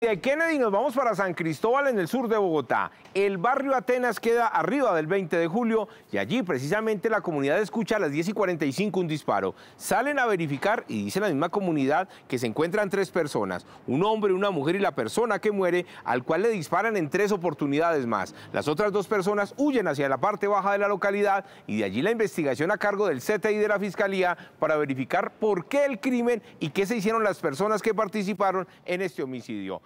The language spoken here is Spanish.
De Kennedy nos vamos para San Cristóbal en el sur de Bogotá. El barrio Atenas queda arriba del 20 de julio y allí precisamente la comunidad escucha a las 10 y 45 un disparo. Salen a verificar y dice la misma comunidad que se encuentran tres personas, un hombre, una mujer y la persona que muere, al cual le disparan en tres oportunidades más. Las otras dos personas huyen hacia la parte baja de la localidad y de allí la investigación a cargo del CTI de la Fiscalía para verificar por qué el crimen y qué se hicieron las personas que participaron en este homicidio.